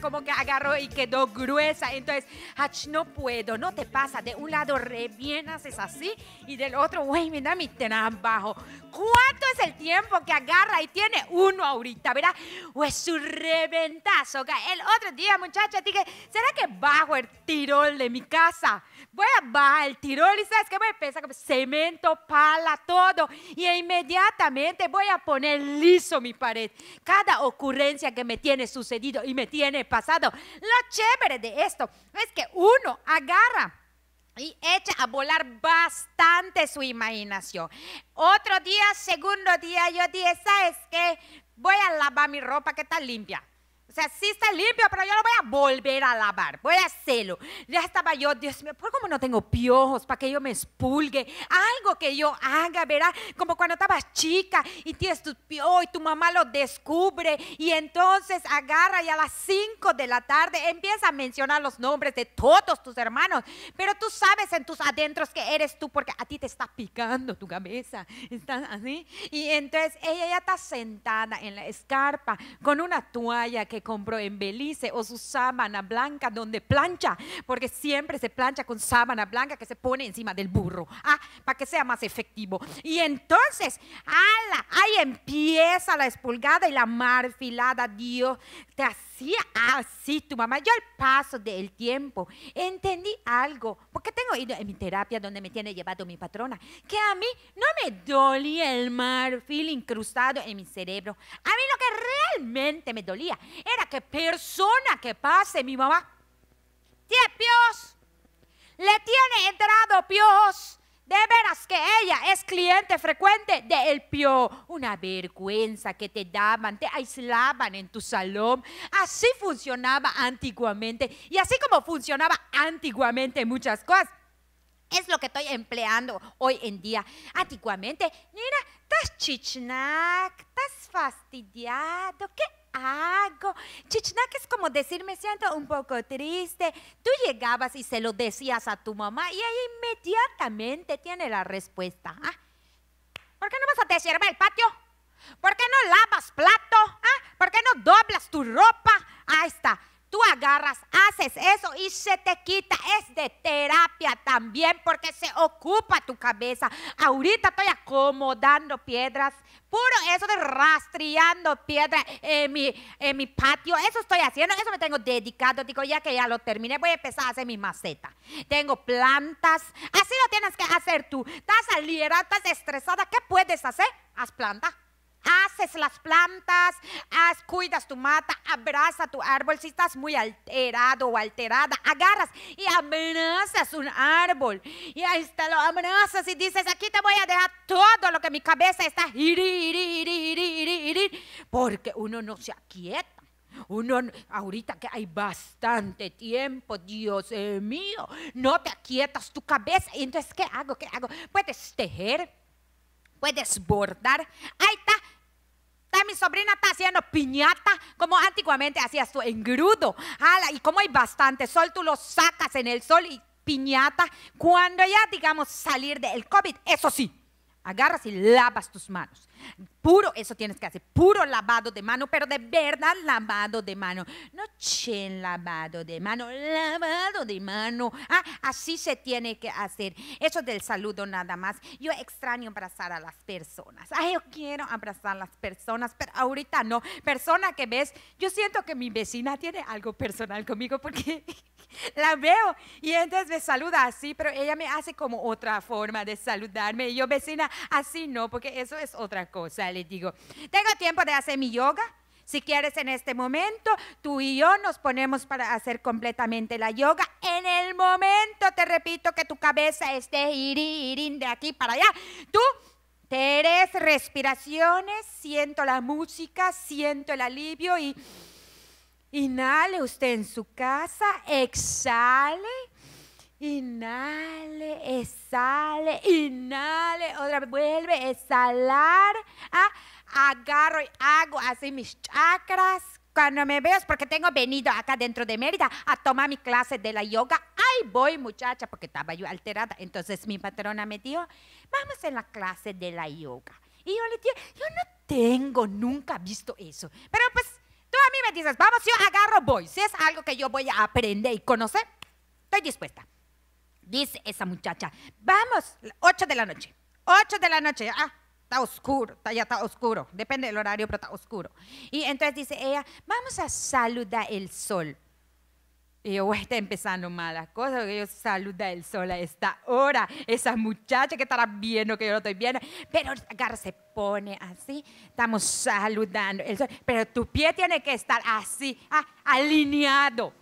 como que agarró y quedó gruesa. Entonces, no puedo, no te pasa. De un lado re es así y del otro, güey, mira mi tenaz bajo. ¿Cuánto es el tiempo que agarra y tiene uno ahorita, verdad? O es su reventazo. El otro día, muchacha, dije, ¿será que bajo el tirol de mi casa? Voy a bajar el tirol y ¿sabes que Voy a empezar cemento, pala, todo. Y e inmediatamente voy a poner liso mi pared. Cada ocurrencia que me tiene sucedido y me tiene el pasado. Lo chévere de esto es que uno agarra y echa a volar bastante su imaginación. Otro día, segundo día, yo dije, ¿sabes que Voy a lavar mi ropa que está limpia. O sea, sí está limpio, pero yo lo voy a volver a lavar. Voy a hacerlo. Ya estaba yo, Dios mío, ¿por cómo no tengo piojos? Para que yo me espulgue? Algo que yo haga, ¿verdad? Como cuando estabas chica y tienes tus piojos y tu mamá lo descubre. Y entonces agarra y a las 5 de la tarde empieza a mencionar los nombres de todos tus hermanos. Pero tú sabes en tus adentros que eres tú porque a ti te está picando tu cabeza. Estás así. Y entonces ella ya está sentada en la escarpa con una toalla que compro compró en Belice o su sábana blanca donde plancha, porque siempre se plancha con sábana blanca que se pone encima del burro, ¿ah? para que sea más efectivo. Y entonces, ala, ahí empieza la espulgada y la marfilada, Dios, te hace así ah, tu mamá. Yo al paso del tiempo entendí algo, porque tengo ido en mi terapia donde me tiene llevado mi patrona, que a mí no me dolía el marfil incrustado en mi cerebro. A mí lo que realmente me dolía era que persona que pase mi mamá, Pios, le tiene entrado Pios de veras que ella es cliente frecuente de El Pio. Una vergüenza que te daban, te aislaban en tu salón. Así funcionaba antiguamente. Y así como funcionaba antiguamente muchas cosas. Es lo que estoy empleando hoy en día. Antiguamente, mira, estás chichnac, estás fastidiado. ¿Qué hago. que es como decir, me siento un poco triste. Tú llegabas y se lo decías a tu mamá y ella inmediatamente tiene la respuesta. ¿Ah? ¿Por qué no vas a deshiervar el patio? ¿Por qué no lavas plato? ¿Ah? ¿Por qué no doblas tu ropa? agarras, haces eso y se te quita. Es de terapia también porque se ocupa tu cabeza. Ahorita estoy acomodando piedras, puro eso de rastreando piedras en mi, en mi patio. Eso estoy haciendo, eso me tengo dedicado. Digo, ya que ya lo terminé, voy a empezar a hacer mi maceta. Tengo plantas, así lo tienes que hacer tú. Estás aliera, estás estresada, ¿qué puedes hacer? Haz plantas, haces las plantas, cuidas tu mata, abraza tu árbol. Si estás muy alterado o alterada, agarras y amenazas un árbol. Y ahí está, lo amenazas y dices, aquí te voy a dejar todo lo que mi cabeza está. Porque uno no se aquieta. Uno, ahorita que hay bastante tiempo, Dios eh, mío, no te aquietas tu cabeza. Entonces, ¿qué hago? ¿Qué hago? Puedes tejer, puedes bordar. Ahí está, mi sobrina está haciendo piñata, como antiguamente hacías tú, engrudo. grudo. y como hay bastante sol, tú lo sacas en el sol y piñata. Cuando ya, digamos, salir del COVID, eso sí, agarras y lavas tus manos. Puro, eso tienes que hacer, puro lavado de mano, pero de verdad lavado de mano. No lavado de mano, lavado de mano. Ah, así se tiene que hacer. Eso del saludo nada más. Yo extraño abrazar a las personas. Ay, yo quiero abrazar a las personas, pero ahorita no. Persona que ves, yo siento que mi vecina tiene algo personal conmigo porque la veo y entonces me saluda así, pero ella me hace como otra forma de saludarme. Y yo, vecina, así no, porque eso es otra cosa, le digo. Tengo tiempo de hacer mi yoga. Si quieres en este momento, tú y yo nos ponemos para hacer completamente la yoga. En el momento, te repito, que tu cabeza esté irin de aquí para allá. Tú tres respiraciones, siento la música, siento el alivio y Inhale usted en su casa, exhale, inhale, exhale, inhale, otra vuelve, a exhalar, ¿ah? agarro y hago así mis chakras. Cuando me veo es porque tengo venido acá dentro de Mérida a tomar mi clase de la yoga. Ahí voy, muchacha, porque estaba yo alterada. Entonces mi patrona me dijo, vamos en la clase de la yoga. Y yo le dije, yo no tengo, nunca visto eso. Pero pues Tú a mí me dices, vamos, yo agarro, voy. Si es algo que yo voy a aprender y conocer, estoy dispuesta. Dice esa muchacha, vamos, 8 de la noche. 8 de la noche. Ah, está oscuro, está, ya está oscuro. Depende del horario, pero está oscuro. Y entonces dice ella, vamos a saludar el sol. Y yo, está empezando malas cosas, que yo saluda el sol a esta hora. Esa muchacha que estará viendo que yo no estoy viendo. Pero agarra, se pone así. Estamos saludando el sol. Pero tu pie tiene que estar así, alineado.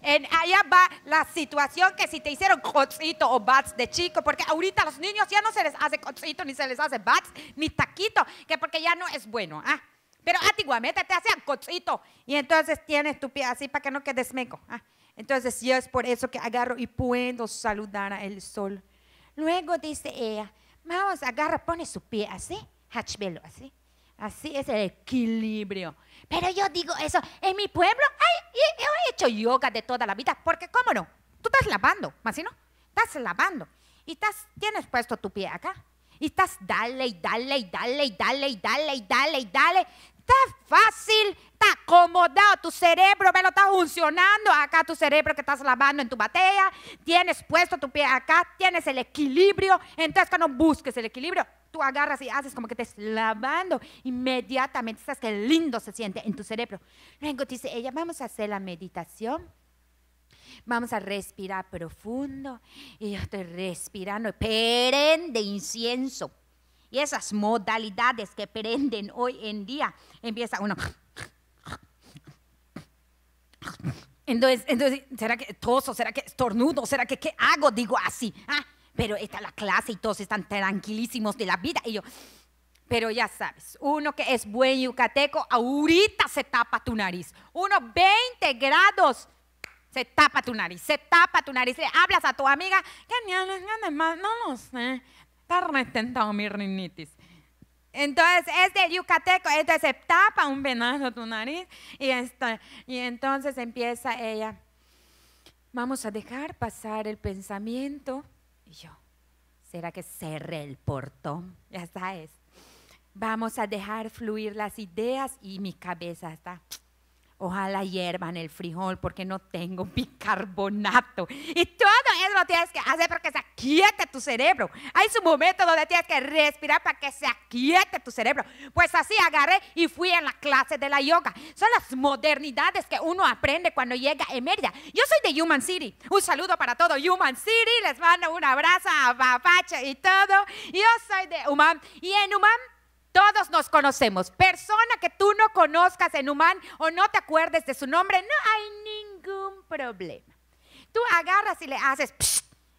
En allá va la situación que si te hicieron cocito o bats de chico, porque ahorita a los niños ya no se les hace cocito, ni se les hace bats, ni taquito, que porque ya no es bueno. Ah. Pero antiguamente ah, te hacían cochito y entonces tienes tu pie así para que no quedes meco. Ah, entonces yo es por eso que agarro y puedo saludar al sol. Luego dice ella, vamos, agarra, pone su pie así, hachbelo así. Así es el equilibrio. Pero yo digo eso, en mi pueblo ay, yo he hecho yoga de toda la vida, porque cómo no, tú estás lavando, más si no, estás lavando y estás, tienes puesto tu pie acá. Y estás dale y dale y dale y dale y dale y dale y dale. Está fácil, está acomodado. Tu cerebro me lo está funcionando. Acá tu cerebro que estás lavando en tu batea, Tienes puesto tu pie acá. Tienes el equilibrio. Entonces, cuando busques el equilibrio, tú agarras y haces como que te estás lavando. Inmediatamente, estás que lindo se siente en tu cerebro. Luego dice ella, vamos a hacer la meditación. Vamos a respirar profundo. Y yo estoy respirando. de incienso. Y esas modalidades que prenden hoy en día, empieza uno. Entonces, ¿será que toso? ¿Será que estornudo? ¿Será que qué hago? Digo así. Ah, pero está la clase y todos están tranquilísimos de la vida. Y yo, pero ya sabes, uno que es buen yucateco, ahorita se tapa tu nariz. Uno 20 grados se tapa tu nariz, se tapa tu nariz, le hablas a tu amiga, no lo sé, está retentado mi rinitis. Entonces es de yucateco, entonces se tapa un venazo tu nariz y, está. y entonces empieza ella, vamos a dejar pasar el pensamiento. Y yo, ¿será que cerré el portón? Ya está es. vamos a dejar fluir las ideas y mi cabeza está ojalá hiervan el frijol porque no tengo bicarbonato. Y todo eso lo tienes que hacer para que se aquiete tu cerebro. Hay su momento donde tienes que respirar para que se aquiete tu cerebro. Pues así agarré y fui en la clase de la yoga. Son las modernidades que uno aprende cuando llega a Mérida. Yo soy de Human City. Un saludo para todo Human City. Les mando un abrazo a Papacho y todo. Yo soy de Human. Y en Human. Todos nos conocemos. Persona que tú no conozcas en humano o no te acuerdes de su nombre, no hay ningún problema. Tú agarras y le haces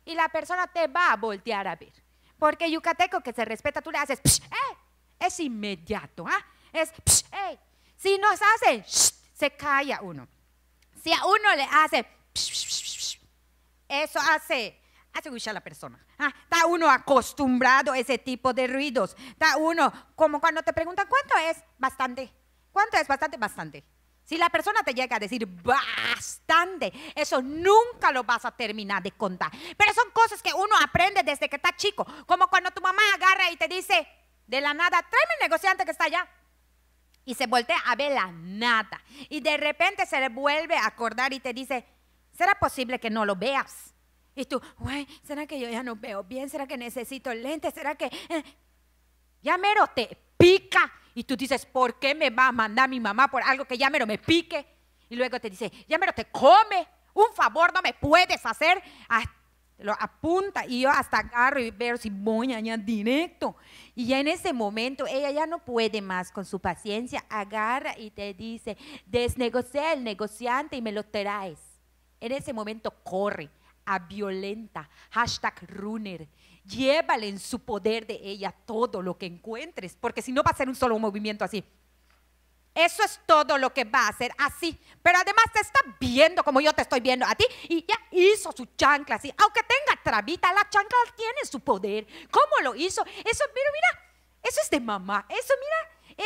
y la persona te va a voltear a ver. Porque yucateco que se respeta, tú le haces eh, es inmediato, ¿ah? Es eh. Si nos hace, se calla uno. Si a uno le hace eso hace hace huir a la persona. Ah, está uno acostumbrado a ese tipo de ruidos. Está uno, como cuando te preguntan, ¿cuánto es? Bastante. ¿Cuánto es? Bastante, bastante. Si la persona te llega a decir bastante, eso nunca lo vas a terminar de contar. Pero son cosas que uno aprende desde que está chico. Como cuando tu mamá agarra y te dice, de la nada, tráeme el negociante que está allá y se voltea a ver la nada. Y de repente se le vuelve a acordar y te dice, ¿será posible que no lo veas? Y tú, güey, ¿será que yo ya no veo bien? ¿Será que necesito lentes? ¿Será que...? Eh? Ya mero te pica. Y tú dices, ¿por qué me va a mandar mi mamá por algo que ya mero me pique? Y luego te dice, ya mero te come. Un favor no me puedes hacer. lo apunta y yo hasta agarro y veo si voy allá directo. Y ya en ese momento ella ya no puede más con su paciencia, agarra y te dice, desnegocia el negociante y me lo traes. En ese momento corre. Violenta, hashtag Runner. Llévale en su poder de ella todo lo que encuentres, porque si no va a ser un solo movimiento así. Eso es todo lo que va a hacer así. Pero además te está viendo como yo te estoy viendo a ti y ya hizo su chancla así. Aunque tenga trabita, la chancla tiene su poder. ¿Cómo lo hizo? Eso, mira, mira. Eso es de mamá. Eso, mira,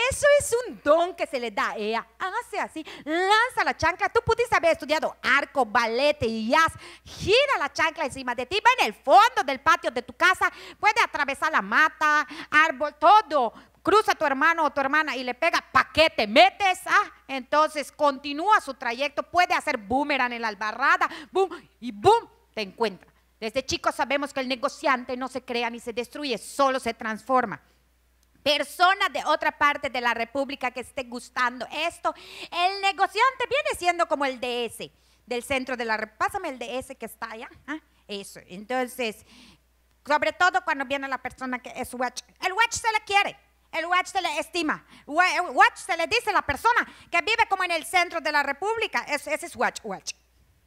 eso es un don que se le da. Ella hace así, lanza la chancla. Tú pudiste haber estudiado arco, ballet y jazz. Gira la chancla encima de ti, va en el fondo del patio de tu casa. Puede atravesar la mata, árbol, todo. Cruza a tu hermano o tu hermana y le pega, ¿pa' qué te metes? Ah, entonces continúa su trayecto, puede hacer boomerang en la albarrada, boom, y boom, te encuentra. Desde chicos sabemos que el negociante no se crea ni se destruye, solo se transforma personas de otra parte de la República que esté gustando esto. El negociante viene siendo como el DS del centro de la República. Pásame el DS que está allá. ¿ah? Eso. Entonces, sobre todo cuando viene la persona que es watch. El watch se le quiere. El watch se le estima. Watch se le dice a la persona que vive como en el centro de la República. Es, ese es watch, watch.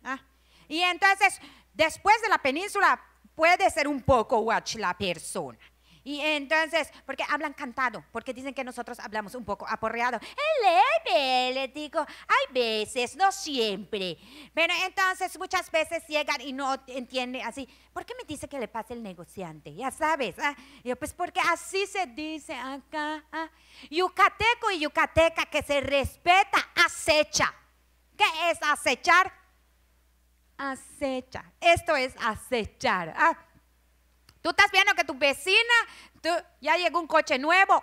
¿ah? Y entonces, después de la península, puede ser un poco watch la persona. Y entonces, porque hablan cantado, porque dicen que nosotros hablamos un poco aporreado. Le digo, hay veces, no siempre. Pero entonces muchas veces llegan y no entienden así. ¿Por qué me dice que le pase el negociante? Ya sabes. ¿ah? yo, pues porque así se dice acá. ¿ah? Yucateco y yucateca que se respeta, acecha. ¿Qué es acechar? Acecha. Esto es acechar. ¿ah? Tú estás viendo que tu vecina, ya llegó un coche nuevo.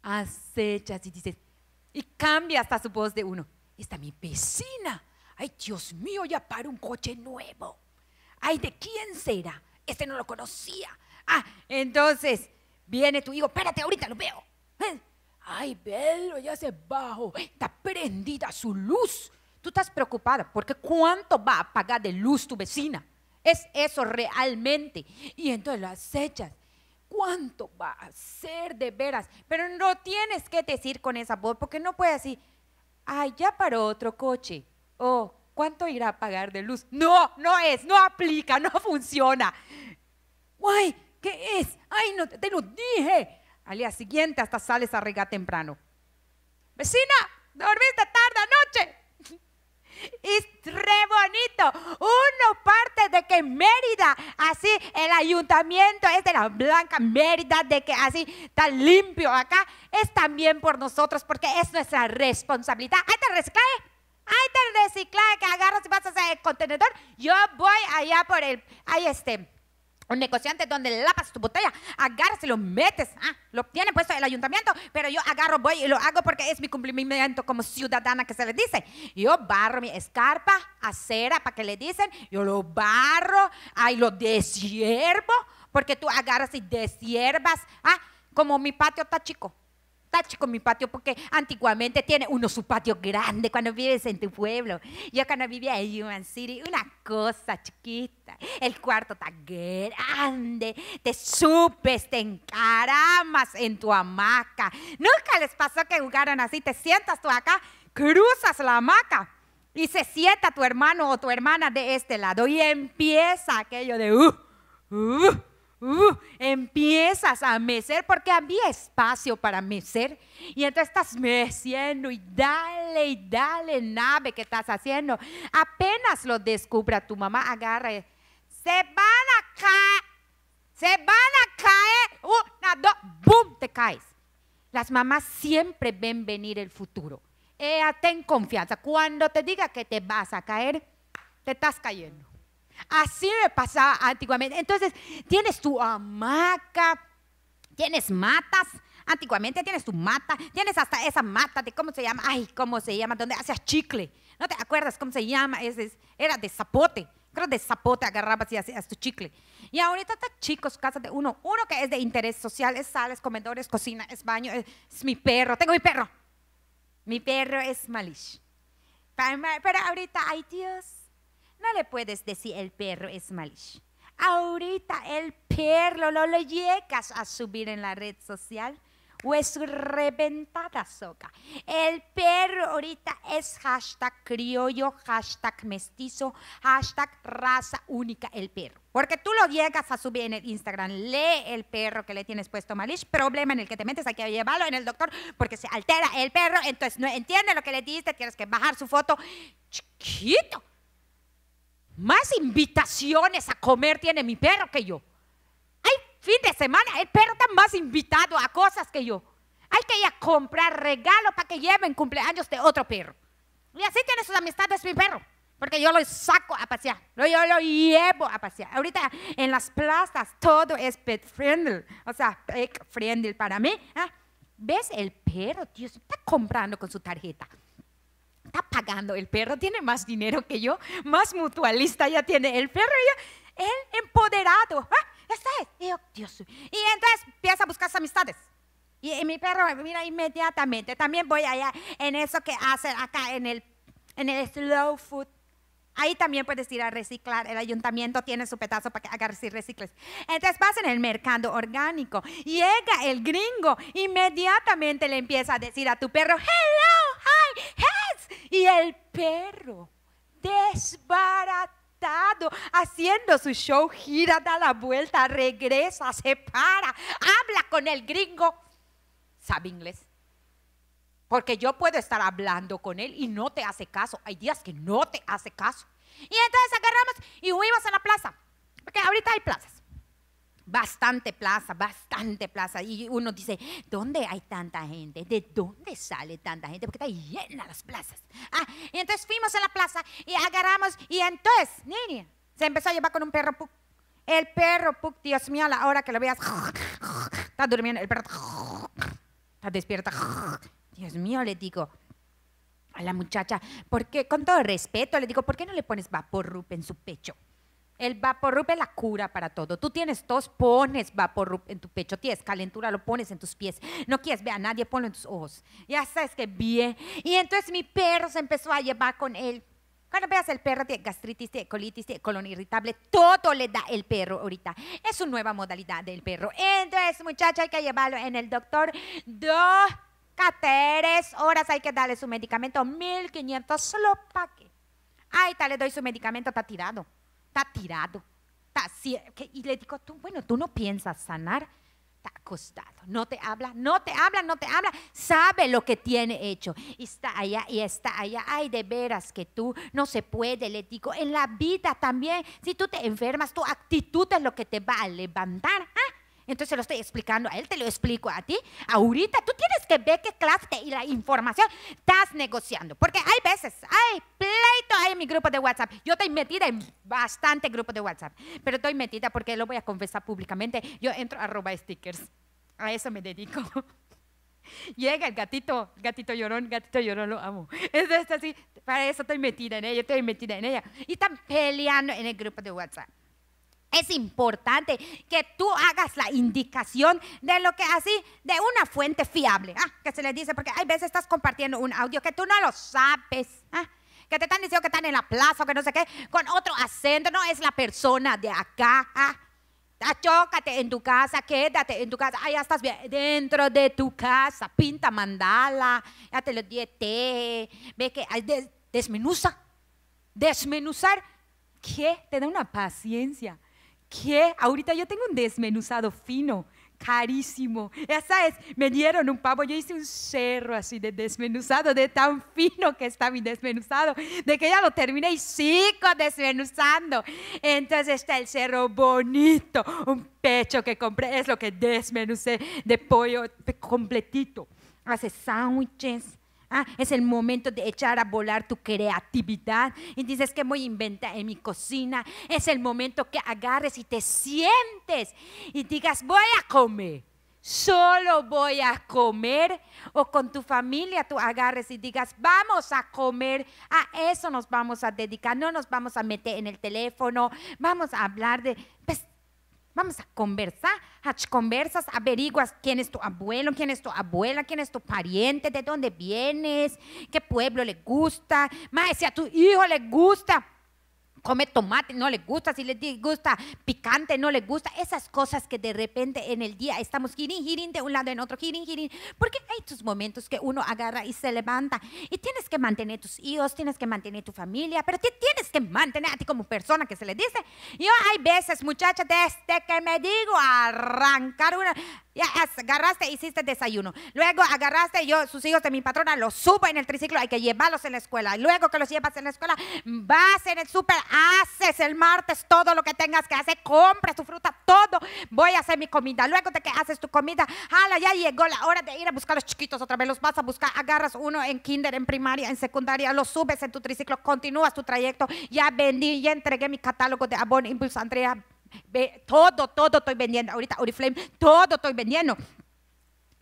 Acechas y dices, y cambia hasta su voz de uno. Está mi vecina. Ay, Dios mío, ya para un coche nuevo. Ay, ¿de quién será? Este no lo conocía. Ah, entonces viene tu hijo, espérate, ahorita lo veo. ¿Eh? Ay, velo, ya se bajó. Está prendida su luz. Tú estás preocupada porque ¿cuánto va a pagar de luz tu vecina? Es eso realmente. Y entonces lo acechas. ¿Cuánto va a ser de veras? Pero no tienes que decir con esa voz, porque no puedes decir, ay, ya paró otro coche. o ¿cuánto irá a pagar de luz? No, no es, no aplica, no funciona. Guay, ¿qué es? Ay, no, te lo dije. Al día siguiente hasta sales a regar temprano. Vecina, dormiste tarde anoche. Es re bonito. Mérida, así el ayuntamiento es de la blanca Mérida, de que así tan limpio acá, es también por nosotros, porque es nuestra responsabilidad. ahí te reciclaje! ahí te reciclaje! Que agarras y vas a contenedor. Yo voy allá por el, ahí este, un negociante donde lapas tu botella, agarras y lo metes. Ah, lo tiene puesto el ayuntamiento, pero yo agarro, voy y lo hago porque es mi cumplimiento como ciudadana que se le dice. Yo barro mi escarpa, acera, para que le dicen, yo lo barro, ahí lo deshiervo, porque tú agarras y deshierbas. Ah, como mi patio está chico, tache con mi patio porque antiguamente tiene uno su patio grande cuando vives en tu pueblo. Yo cuando vivía en Human City, una cosa chiquita. El cuarto está grande, te supes, te encaramas en tu hamaca. Nunca les pasó que jugaron así, te sientas tú acá, cruzas la hamaca. Y se sienta tu hermano o tu hermana de este lado y empieza aquello de, uh, uh Uh, empiezas a mecer porque había espacio para mecer y entonces estás meciendo y dale y dale nave que estás haciendo. Apenas lo descubra tu mamá, agarra, se van a caer, se van a caer, una, dos, ¡boom! Te caes. Las mamás siempre ven venir el futuro. Ella ten confianza. Cuando te diga que te vas a caer, te estás cayendo. Así me pasaba antiguamente. Entonces, tienes tu hamaca, tienes matas. Antiguamente tienes tu mata, tienes hasta esa mata de cómo se llama, ay, cómo se llama, donde hacías chicle. ¿No te acuerdas cómo se llama? Ese era de zapote. Creo de zapote agarrabas y hacías tu chicle. Y ahorita está chicos, casa de uno. Uno que es de interés social, es sales, comedores, cocina, es baño, es, es mi perro. Tengo mi perro. Mi perro es Malish. Pero ahorita, ay Dios, no le puedes decir el perro es malish. Ahorita el perro no lo llegas a subir en la red social o es reventada soca. El perro ahorita es hashtag criollo, hashtag mestizo, hashtag raza única el perro. Porque tú lo llegas a subir en el Instagram, lee el perro que le tienes puesto malish, problema en el que te metes, hay que llevarlo en el doctor porque se altera el perro, entonces no entiende lo que le diste, tienes que bajar su foto. Chiquito, más invitaciones a comer tiene mi perro que yo. Hay fin de semana, el perro está más invitado a cosas que yo. Hay que ir a comprar regalos para que lleven cumpleaños de otro perro. Y así tiene sus amistades mi perro. Porque yo lo saco a pasear, yo lo llevo a pasear. Ahorita en las plazas todo es pet friendly, o sea, pet friendly para mí. ¿ah? ¿Ves? El perro, Dios, está comprando con su tarjeta está pagando. El perro tiene más dinero que yo, más mutualista ya tiene el perro, ya, el empoderado. Ah, y Dios. Y entonces empieza a buscar amistades. Y, mi perro, mira, inmediatamente, también voy allá en eso que hacen acá en el, en el slow food Ahí también puedes ir a reciclar. El ayuntamiento tiene su petazo para que hagas y recicles. Entonces vas en el mercado orgánico. Llega el gringo, inmediatamente le empieza a decir a tu perro, hello, hi, yes. Y el perro desbaratado, haciendo su show, gira, da la vuelta, regresa, se para, habla con el gringo. ¿Sabe inglés? Porque yo puedo estar hablando con él y no te hace caso. Hay días que no te hace caso. Y entonces agarramos y huimos a la plaza. Porque ahorita hay plazas. Bastante plaza, bastante plaza. Y uno dice, ¿dónde hay tanta gente? ¿De dónde sale tanta gente? Porque está llena las plazas. Ah, y entonces fuimos a la plaza y agarramos. Y entonces, niña, se empezó a llevar con un perro puk. El perro puk, Dios mío, a la hora que lo veas, está durmiendo. El perro está despierta Dios mío, le digo a la muchacha, porque con todo respeto, le digo, ¿por qué no le pones vaporrup en su pecho? El vaporrup es la cura para todo. Tú tienes tos, pones vaporrup en tu pecho. Tienes calentura, lo pones en tus pies. No quieres ver a nadie, ponlo en tus ojos. Ya sabes que bien. Y entonces mi perro se empezó a llevar con él. Cuando veas el perro, de gastritis, de colitis, colon irritable, todo le da el perro ahorita. Es una nueva modalidad del perro. Entonces, muchacha, hay que llevarlo en el doctor. Do tres horas hay que darle su medicamento, 1500 solo para que, Ahí está, le doy su medicamento, está tirado, está tirado. Está, y le digo, tú, bueno, tú no piensas sanar, está acostado, no te habla, no te habla, no te habla, sabe lo que tiene hecho. Y está allá y está allá, ay, de veras que tú no se puede, le digo, en la vida también, si tú te enfermas, tu actitud es lo que te va a levantar. Entonces se lo estoy explicando a él, te lo explico a ti. Ahorita tú tienes que ver qué clase y la información estás negociando. Porque hay veces, hay pleito ahí en mi grupo de WhatsApp. Yo estoy metida en bastante grupo de WhatsApp, pero estoy metida porque lo voy a confesar públicamente. Yo entro a robar stickers. A eso me dedico. Llega el gatito, gatito llorón, gatito llorón, lo amo. Es, así, para eso estoy metida en ella, estoy metida en ella. Y están peleando en el grupo de WhatsApp. Es importante que tú hagas la indicación de lo que así, de una fuente fiable, ¿ah? que se les dice, porque hay veces estás compartiendo un audio que tú no lo sabes, ¿ah? que te están diciendo que están en la plaza o que no sé qué, con otro acento, no es la persona de acá. ¿ah? ah en tu casa, quédate en tu casa. Ah, ya estás bien. Dentro de tu casa, pinta mandala, ya te lo diete. Ve que desmenuza. Desmenuzar, ¿qué? Te da una paciencia ¿Qué? Ahorita yo tengo un desmenuzado fino, carísimo. ya sabes, me dieron un pavo, yo hice un cerro así de desmenuzado, de tan fino que está mi desmenuzado, de que ya lo terminé y sigo desmenuzando. Entonces está el cerro bonito, un pecho que compré, es lo que desmenucé de pollo completito. Hace sándwiches, Ah, es el momento de echar a volar tu creatividad. Y dices que voy inventa en mi cocina. Es el momento que agarres y te sientes y digas, voy a comer. Solo voy a comer. O con tu familia tú agarres y digas, vamos a comer. A eso nos vamos a dedicar. No nos vamos a meter en el teléfono. Vamos a hablar de... Pues, Vamos a conversar, a conversas, averiguas quién es tu abuelo, quién es tu abuela, quién es tu pariente, de dónde vienes, qué pueblo le gusta, más si a tu hijo le gusta come tomate, no le gusta, si le gusta picante, no le gusta, esas cosas que de repente en el día estamos girin, girin de un lado en otro, girin, girin, porque hay tus momentos que uno agarra y se levanta y tienes que mantener tus hijos, tienes que mantener tu familia, pero te tienes que mantener a ti como persona que se le dice. Yo hay veces, muchachas, desde que me digo arrancar una ya, agarraste, e hiciste desayuno. Luego agarraste, yo, sus hijos de mi patrona, los subo en el triciclo, hay que llevarlos en la escuela. Luego que los llevas en la escuela, vas en el súper, haces el martes todo lo que tengas que hacer, compras tu fruta, todo. Voy a hacer mi comida. Luego de que haces tu comida, jala, ya llegó la hora de ir a buscar a los chiquitos otra vez. Los vas a buscar, agarras uno en kinder, en primaria, en secundaria, los subes en tu triciclo, continúas tu trayecto. Ya vendí, ya entregué mi catálogo de Abon Impulso Andrea todo, todo estoy vendiendo. Ahorita Oriflame, todo estoy vendiendo.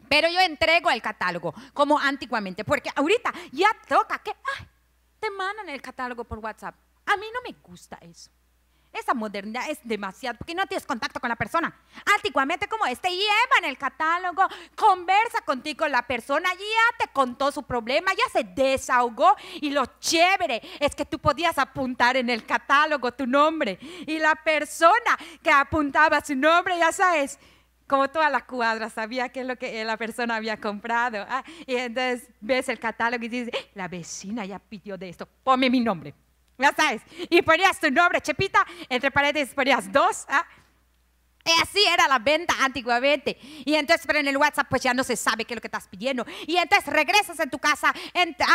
Pero yo entrego el catálogo como antiguamente, porque ahorita ya toca que te mandan el catálogo por WhatsApp. A mí no me gusta eso. Esa modernidad es demasiado, porque no tienes contacto con la persona. Antiguamente como este, lleva en el catálogo, conversa contigo la persona, ya te contó su problema, ya se desahogó. Y lo chévere es que tú podías apuntar en el catálogo tu nombre. Y la persona que apuntaba su nombre, ya sabes, como toda la cuadra sabía qué es lo que la persona había comprado. Ah, y entonces ves el catálogo y dices, eh, la vecina ya pidió de esto, ponme mi nombre ya sabes, y ponías tu nombre, Chepita, entre paredes ponías dos, ¿ah? Y así era la venta antiguamente. Y entonces, pero en el WhatsApp pues ya no se sabe qué es lo que estás pidiendo. Y entonces regresas en tu casa,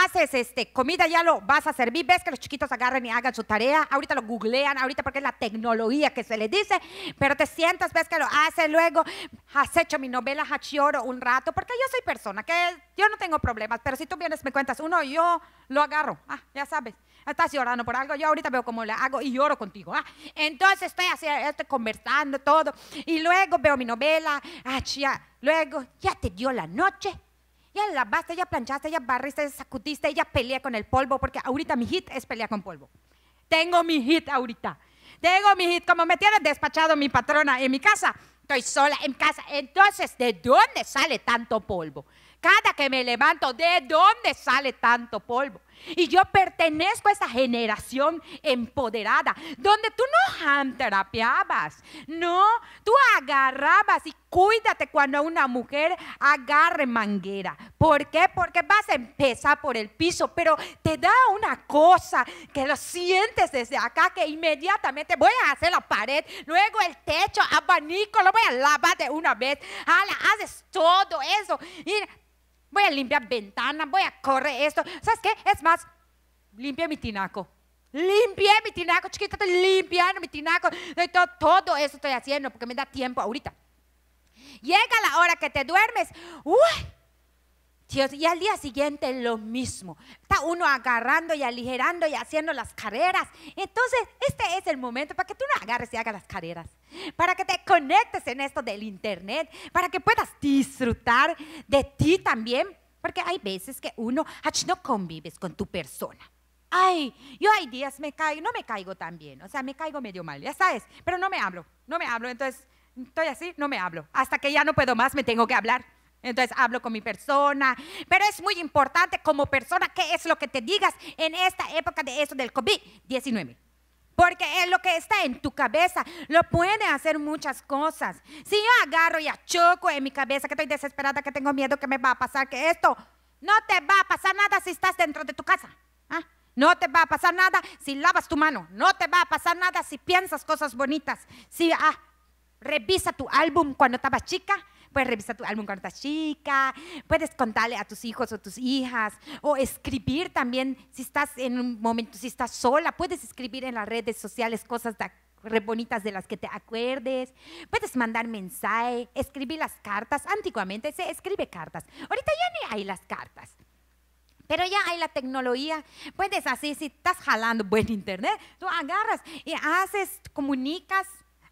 haces este, comida, ya lo vas a servir, ves que los chiquitos agarren y hagan su tarea. Ahorita lo googlean, ahorita porque es la tecnología que se les dice. Pero te sientas, ves que lo hace luego. Has hecho mi novela Hachioro un rato, porque yo soy persona que yo no tengo problemas. Pero si tú vienes, me cuentas uno, yo lo agarro. Ah, ya sabes. Estás llorando por algo. Yo ahorita veo cómo le hago y lloro contigo. ¿ah? Entonces estoy, así, estoy conversando todo. Y luego veo mi novela. ya. Ah, luego, ya te dio la noche. Ya lavaste, ya planchaste, ya barriste, ya sacudiste, ya peleé con el polvo. Porque ahorita mi hit es pelear con polvo. Tengo mi hit ahorita. Tengo mi hit. Como me tiene despachado mi patrona en mi casa, estoy sola en casa. Entonces, ¿de dónde sale tanto polvo? Cada que me levanto, ¿de dónde sale tanto polvo? Y yo pertenezco a esa generación empoderada, donde tú no janterapiabas, no, tú agarrabas y cuídate cuando una mujer agarre manguera. ¿Por qué? Porque vas a empezar por el piso, pero te da una cosa que lo sientes desde acá, que inmediatamente voy a hacer la pared, luego el techo, abanico, lo voy a lavar de una vez, haces todo eso. Y voy a limpiar ventana, voy a correr esto. ¿Sabes qué? Es más, limpia mi tinaco. Limpié mi tinaco, chiquita, estoy limpiando mi tinaco. Todo, todo eso estoy haciendo porque me da tiempo ahorita. Llega la hora que te duermes. ¡Uy! Y al día siguiente lo mismo. Está uno agarrando y aligerando y haciendo las carreras. Entonces, este es el momento para que tú no agarres y hagas las carreras. Para que te conectes en esto del Internet. Para que puedas disfrutar de ti también. Porque hay veces que uno no convives con tu persona. Ay, yo hay días me caigo, no me caigo tan bien. O sea, me caigo medio mal, ya sabes. Pero no me hablo, no me hablo. Entonces, estoy así, no me hablo. Hasta que ya no puedo más, me tengo que hablar. Entonces hablo con mi persona, pero es muy importante como persona qué es lo que te digas en esta época de eso del COVID-19. Porque es lo que está en tu cabeza, lo puede hacer muchas cosas. Si yo agarro y achoco en mi cabeza que estoy desesperada, que tengo miedo que me va a pasar, que esto, no te va a pasar nada si estás dentro de tu casa. ¿ah? No te va a pasar nada si lavas tu mano. No te va a pasar nada si piensas cosas bonitas. Si ah, revisa tu álbum cuando estabas chica puedes revisar tu álbum con chica, puedes contarle a tus hijos o tus hijas, o escribir también, si estás en un momento, si estás sola, puedes escribir en las redes sociales cosas bonitas de las que te acuerdes, puedes mandar mensaje, escribir las cartas, antiguamente se escribe cartas, ahorita ya ni hay las cartas, pero ya hay la tecnología. Puedes así, si estás jalando buen internet, tú agarras y haces, comunicas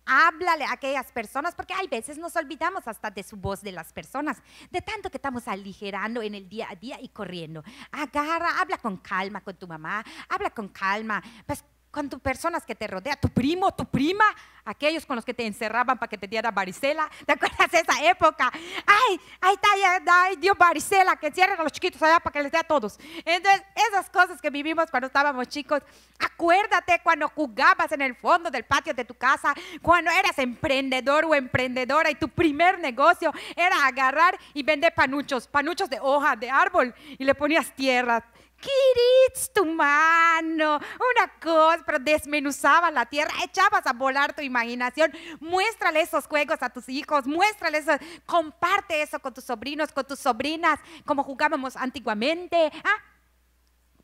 háblale a aquellas personas, porque hay veces nos olvidamos hasta de su voz de las personas, de tanto que estamos aligerando en el día a día y corriendo. Agarra, habla con calma con tu mamá, habla con calma. Pues con tus personas que te rodean, tu primo, tu prima, aquellos con los que te encerraban para que te diera varicela. ¿Te acuerdas de esa época? Ay, ahí está, ay, dios, varicela, que encierren a los chiquitos allá para que les dé a todos. Entonces, esas cosas que vivimos cuando estábamos chicos, acuérdate cuando jugabas en el fondo del patio de tu casa, cuando eras emprendedor o emprendedora y tu primer negocio era agarrar y vender panuchos, panuchos de hoja, de árbol, y le ponías tierra Kiritz, tu mano, una cosa, pero desmenuzaba la tierra, echabas a volar tu imaginación, muéstrale esos juegos a tus hijos, eso, comparte eso con tus sobrinos, con tus sobrinas, como jugábamos antiguamente. ¿ah?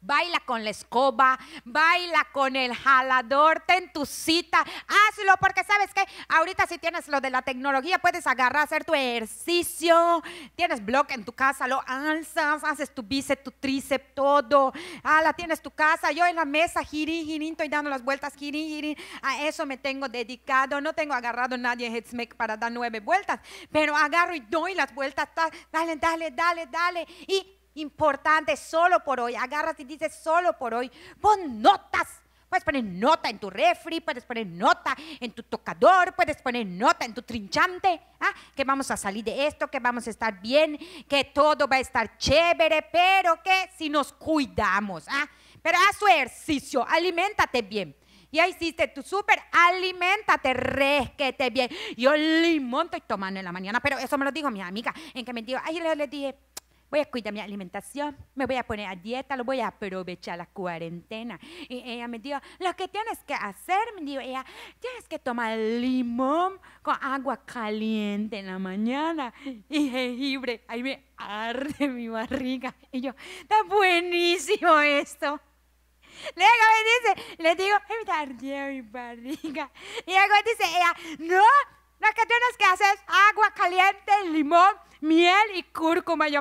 Baila con la escoba, baila con el jalador, ten tu cita, hazlo porque sabes que ahorita si tienes lo de la tecnología puedes agarrar, hacer tu ejercicio, tienes bloque en tu casa, lo alzas, haces tu bíceps, tu tríceps, todo, ah, la tienes tu casa, yo en la mesa, girín, girín, estoy dando las vueltas, girín, girín, a eso me tengo dedicado, no tengo agarrado nadie en para dar nueve vueltas, pero agarro y doy las vueltas, dale, dale, dale, dale, y importante solo por hoy. Agárrate y dices, solo por hoy. Pon notas. Puedes poner nota en tu refri, puedes poner nota en tu tocador, puedes poner nota en tu trinchante, ¿ah? que vamos a salir de esto, que vamos a estar bien, que todo va a estar chévere, pero que si nos cuidamos. ¿ah? Pero haz ejercicio, aliméntate bien. Ya hiciste tu súper, alimentate, resquete bien. Yo limón estoy tomando en la mañana, pero eso me lo dijo mi amiga, en que me dijo, ay, le, le dije, voy a cuidar mi alimentación, me voy a poner a dieta, lo voy a aprovechar la cuarentena. Y ella me dijo, lo que tienes que hacer, me dijo ella, tienes que tomar limón con agua caliente en la mañana y jengibre. Ahí me arde mi barriga. Y yo, está buenísimo esto. Luego me dice, le digo, me tardé mi barriga. Y luego dice ella, no, lo que tienes que hacer es agua caliente, limón, miel y cúrcuma. Yo,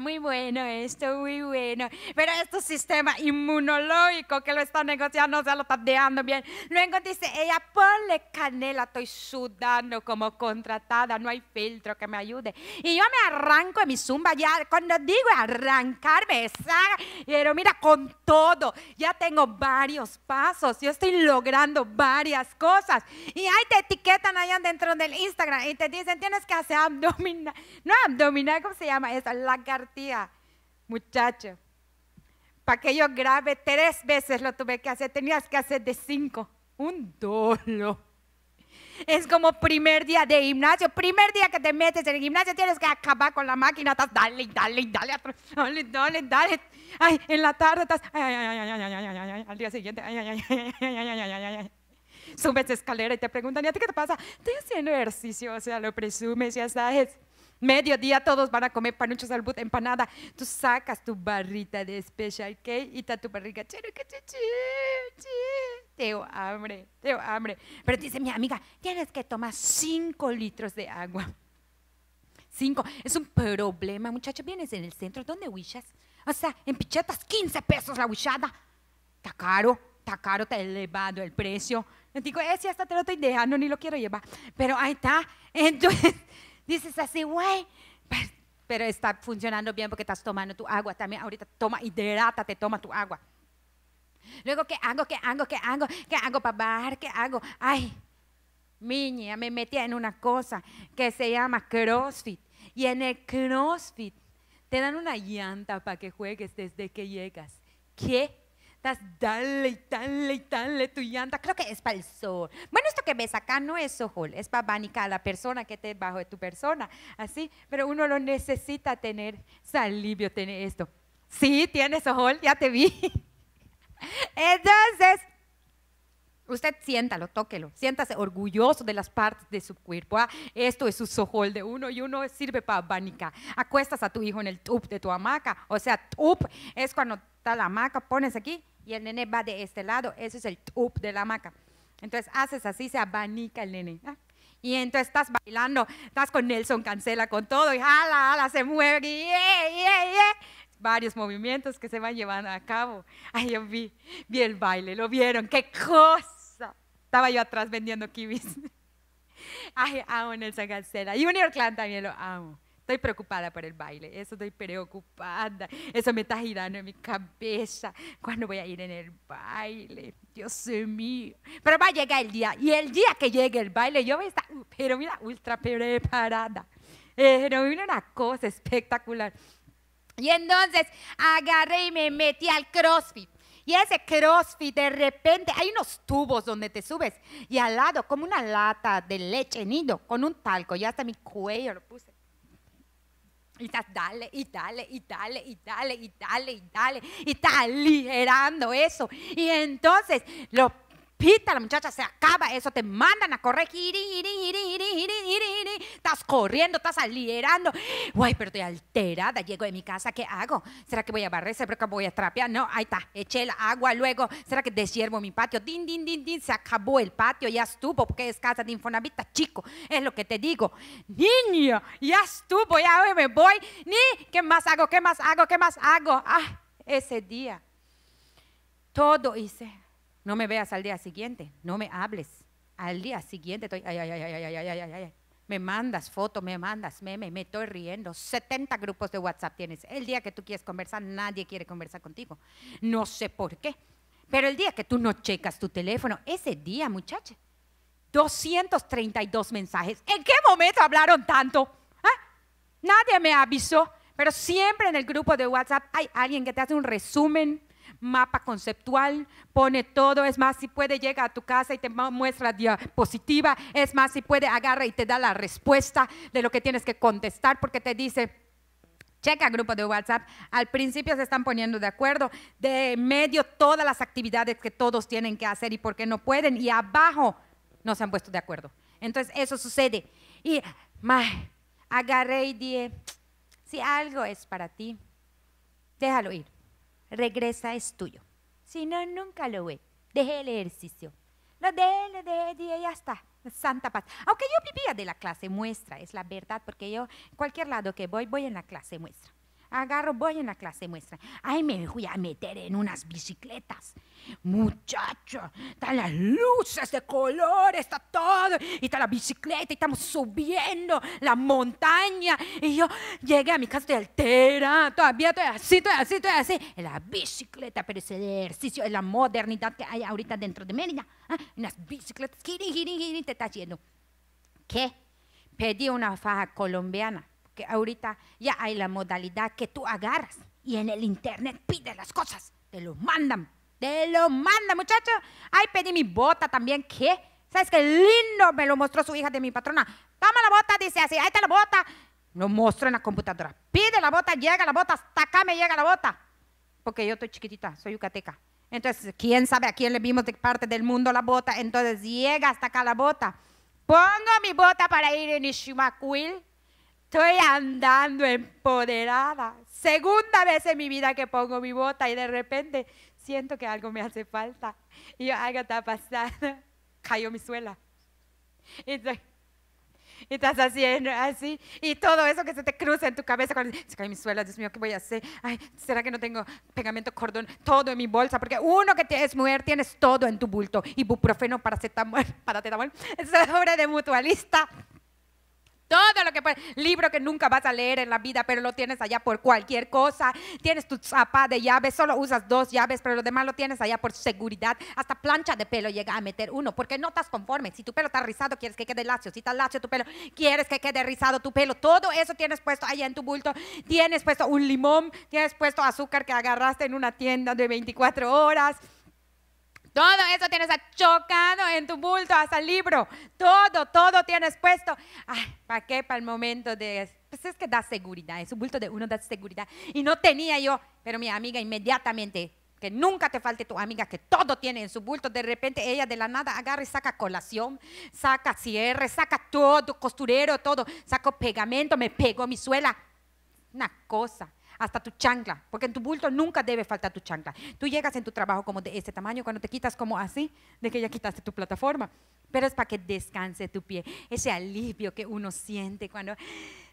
muy bueno esto, muy bueno. Pero este sistema inmunológico que lo está negociando, se lo está dejando bien. Luego dice ella, ponle canela, estoy sudando como contratada, no hay filtro que me ayude. Y yo me arranco de mi zumba, ya cuando digo arrancarme, pero mira, con todo, ya tengo varios pasos, yo estoy logrando varias cosas. Y ahí te etiquetan allá dentro del Instagram y te dicen, tienes que hacer abdominal, no abdominal, ¿cómo se llama eso? La Tía, muchacho. Para que yo grabe tres veces lo tuve que hacer, tenías que hacer de cinco. Un dolo. Es como primer día de gimnasio, primer día que te metes en el gimnasio tienes que acabar con la máquina, estás dale, dale, dale, dale, dale, dale. Ay, en la tarde estás, al día siguiente, Subes escalera y te preguntan, ¿y a ti qué te pasa? Estoy haciendo ejercicio, o sea, lo presumes, ya sabes mediodía todos van a comer panuchos al empanada. Tú sacas tu barrita de special K y está tu barriga. Teo hambre, teo hambre. Pero dice mi amiga, tienes que tomar 5 litros de agua. 5. Es un problema, muchacho. Vienes en el centro, ¿dónde huishas? O sea, en pichetas, 15 pesos la huishada. Está caro, está caro, está elevado el precio. Yo digo, ese eh, hasta te lo estoy No ni lo quiero llevar. Pero ahí está. Entonces, dices así, güey, pues, pero está funcionando bien porque estás tomando tu agua también. Ahorita toma, hidrátate, toma tu agua. Luego, ¿qué hago? ¿Qué hago? ¿Qué hago? ¿Qué hago para bajar? ¿Qué hago? Ay, miña, me metí en una cosa que se llama CrossFit. Y en el CrossFit te dan una llanta para que juegues desde que llegas. ¿Qué? estás dale y dale y dale tu llanta, creo que es para el sol. Bueno, esto que ves acá no es sol, es para abanicar a la persona que está debajo de tu persona, así, pero uno lo necesita tener, salivio tener esto. Sí, tienes sol, ya te vi. Entonces, Usted siéntalo, tóquelo, siéntase orgulloso de las partes de su cuerpo. Ah, esto es su sojol de uno y uno sirve para abanicar. Acuestas a tu hijo en el tup de tu hamaca. O sea, tup es cuando está la hamaca, pones aquí y el nene va de este lado, eso es el tup de la hamaca. Entonces haces así, se abanica el nene. Ah. Y entonces estás bailando, estás con Nelson Cancela, con todo, y jala, jala, se mueve, y eh, eh, eh. Varios movimientos que se van llevando a cabo. Ay, yo vi, vi el baile, lo vieron, qué cosa. Estaba yo atrás vendiendo kibis. Ay, amo Nelson Cancela. Junior Clan también lo amo. Estoy preocupada por el baile, eso estoy preocupada, eso me está girando en mi cabeza. ¿Cuándo voy a ir en el baile? Dios mío. Pero va a llegar el día, y el día que llegue el baile, yo voy a estar, uh, pero mira, ultra preparada. Pero eh, mira una cosa espectacular. Y entonces agarré y me metí al CrossFit. Y ese crossfit, de repente, hay unos tubos donde te subes. Y al lado, como una lata de leche nido, con un talco. y hasta mi cuello lo puse. Y estás dale, y dale, y dale, y dale, y dale, y dale, y estás aligerando eso. Y entonces lo pita, la muchacha se acaba eso, te mandan a correr, estás corriendo, estás liderando. Uy, pero estoy alterada, llego de mi casa, ¿qué hago? ¿Será que voy a barrer? ¿Será que voy a trapear? No, ahí está, eché el agua luego, ¿será que deshiervo mi patio? Din, din, din, din, se acabó el patio, ya estuvo, porque es casa de Infonavita, chico, es lo que te digo. Niño, ya estuvo, ya hoy me voy, ni, ¿qué más hago? ¿Qué más hago? ¿Qué más hago? Ah, ese día. Todo hice. No me veas al día siguiente, no me hables. Al día siguiente estoy, ay, ay, ay, ay, ay, ay, ay, Me mandas fotos, me mandas meme, me estoy riendo. 70 grupos de WhatsApp tienes. El día que tú quieres conversar, nadie quiere conversar contigo. No sé por qué. Pero el día que tú no checas tu teléfono, ese día, muchacha, 232 mensajes. ¿En qué momento hablaron tanto? ¿Ah? Nadie me avisó. Pero siempre en el grupo de WhatsApp hay alguien que te hace un resumen mapa conceptual, pone todo, es más, si puede, llega a tu casa y te muestra diapositiva, es más, si puede, agarra y te da la respuesta de lo que tienes que contestar porque te dice, Checa grupo de WhatsApp. Al principio se están poniendo de acuerdo. De medio todas las actividades que todos tienen que hacer y por qué no pueden. Y abajo no se han puesto de acuerdo. Entonces eso sucede. Y más agarré y dije, si algo es para ti, déjalo ir regresa es tuyo. Si no, nunca lo ve. Deje el ejercicio. Lo de, lo deje, y ya está. Santa paz. Aunque yo vivía de la clase muestra, es la verdad, porque yo, cualquier lado que voy, voy en la clase muestra. Agarro, voy en la clase muestra. Ahí me voy a meter en unas bicicletas. Muchacho, están las luces de color, está todo, y está la bicicleta, y estamos subiendo la montaña. Y yo llegué a mi casa, estoy altera, todavía estoy así, estoy así, estoy así. En la bicicleta, pero ese ejercicio, es la modernidad que hay ahorita dentro de Mérida, ah, en las bicicletas, girin, girin, girin, te está yendo. ¿Qué? Pedí una faja colombiana ahorita ya hay la modalidad que tú agarras y en el internet pide las cosas, te lo mandan, te lo mandan, muchachos. Ay, pedí mi bota también, ¿qué? ¿Sabes qué lindo? Me lo mostró su hija de mi patrona. Toma la bota, dice así, ahí está la bota. Lo muestro en la computadora. Pide la bota, llega la bota, hasta acá me llega la bota. Porque yo estoy chiquitita, soy yucateca. Entonces, quién sabe a quién le vimos de parte del mundo la bota. Entonces, llega hasta acá la bota. Pongo mi bota para ir en Ishimakuil Estoy andando empoderada. Segunda vez en mi vida que pongo mi bota y de repente siento que algo me hace falta. Y yo, algo está pasando. Cayó mi suela. Y, estás haciendo así. Y todo eso que se te cruza en tu cabeza. Cuando, se cae mi suela, Dios mío, ¿qué voy a hacer? Ay, ¿será que no tengo pegamento, cordón, todo en mi bolsa? Porque uno que es mujer, tienes todo en tu bulto. Ibuprofeno, paracetamol, paracetamol, obra de mutualista todo lo que puedes. Libro que nunca vas a leer en la vida, pero lo tienes allá por cualquier cosa. Tienes tu zapá de llaves, solo usas dos llaves, pero lo demás lo tienes allá por seguridad. Hasta plancha de pelo llega a meter uno, porque no estás conforme. Si tu pelo está rizado, quieres que quede lacio. Si está lacio tu pelo, quieres que quede rizado tu pelo. Todo eso tienes puesto allá en tu bulto. Tienes puesto un limón, tienes puesto azúcar que agarraste en una tienda de 24 horas. Todo eso tienes achocado en tu bulto, hasta el libro. Todo, todo tienes puesto. Ay, ¿para qué? Para el momento de... Pues es que da seguridad, es un bulto de uno da seguridad. Y no tenía yo, pero mi amiga inmediatamente, que nunca te falte tu amiga, que todo tiene en su bulto, de repente ella de la nada agarra y saca colación, saca cierre, saca todo, costurero, todo, saco pegamento, me pegó mi suela. Una cosa hasta tu chancla, porque en tu bulto nunca debe faltar tu chancla. Tú llegas en tu trabajo como de este tamaño, cuando te quitas como así, de que ya quitaste tu plataforma, pero es para que descanse tu pie, ese alivio que uno siente cuando...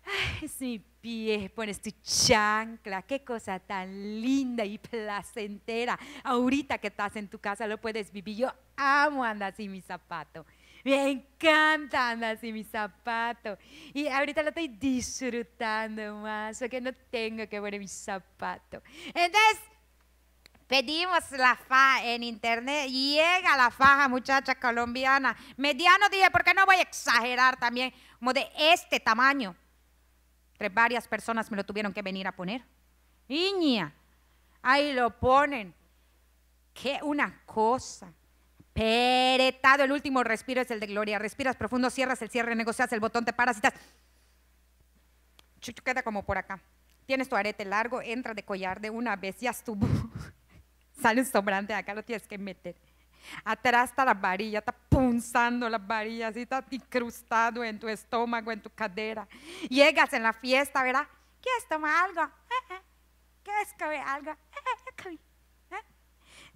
Ay, es mi pie, pones tu chancla, qué cosa tan linda y placentera. Ahorita que estás en tu casa lo puedes vivir. Yo amo andar así mi zapato. Me andar así mis zapatos. Y ahorita lo estoy disfrutando más, porque no tengo que poner mis zapatos. Entonces, pedimos la faja en internet, llega la faja, muchacha colombiana. Mediano dije, ¿por qué no voy a exagerar también? Como de este tamaño. Entre varias personas me lo tuvieron que venir a poner. Niña, ahí lo ponen. Qué una cosa. Heretado, El último respiro es el de gloria. Respiras profundo, cierras el cierre, negocias el botón, te paras y estás. Chuchu queda como por acá. Tienes tu arete largo, entra de collar de una vez, ya estuvo. Sale un sobrante acá, lo tienes que meter. Atrás está la varilla, está punzando La varilla, y está incrustado en tu estómago, en tu cadera. Llegas en la fiesta, ¿verdad? ¿Quieres tomar algo? Eh, eh. ¿Quieres comer algo? Eh,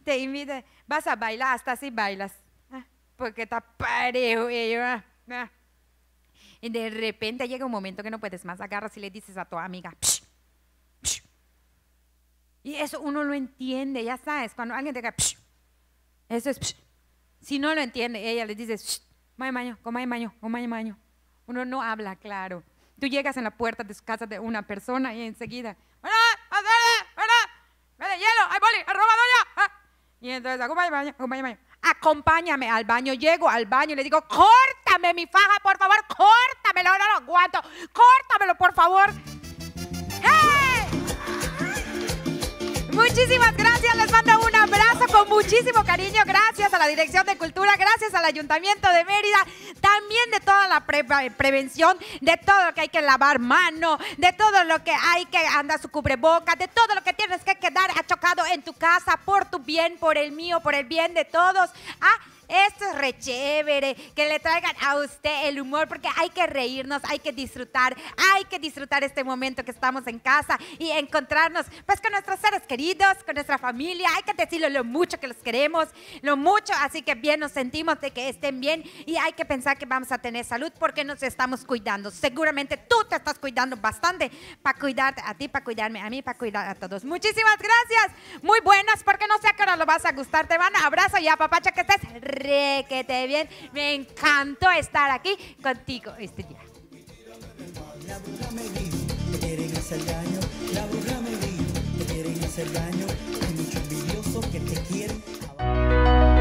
te invita, vas a bailar, hasta si bailas, ¿eh? porque está parejo ella, ¿eh? Y de repente llega un momento que no puedes más, agarras y le dices a tu amiga, y eso uno lo entiende, ya sabes, cuando alguien te diga, eso es, si no lo entiende, ella le dice, mae maño, come maño, maño. Uno no habla claro. Tú llegas en la puerta de su casa de una persona y enseguida, Y entonces, acompáñame, acompáñame, acompáñame al baño. Llego al baño y le digo, córtame mi faja, por favor, córtamelo, no lo aguanto, córtamelo, por favor. ¡Hey! Muchísimas gracias, les mando un abrazo con muchísimo cariño. Gracias a la Dirección de Cultura, gracias al Ayuntamiento de Mérida, también de toda la eh, prevención, de todo lo que hay que lavar mano, de todo lo que hay que andar su cubreboca, de todo lo que tienes que quedar achocado en tu casa por tu bien, por el mío, por el bien de todos. Ah, esto es re chévere, que le traigan a usted el humor, porque hay que reírnos, hay que disfrutar, hay que disfrutar este momento que estamos en casa y encontrarnos pues con nuestros seres queridos, con nuestra familia, hay que decirle lo mucho que los queremos, lo mucho, así que bien nos sentimos de que estén bien y hay que pensar que vamos a tener salud porque nos estamos cuidando. Seguramente tú te estás cuidando bastante para cuidarte a ti, para cuidarme a mí, para cuidar a todos. Muchísimas gracias, muy buenas, porque no sé a qué hora lo vas a gustar, te van abrazo y a papacha que estés requete bien. Me encantó estar aquí contigo este día. La bruja me di, te quieren hacer daño, la bruja me di, te quieren hacer daño, hay muchos envidiosos que te quieren.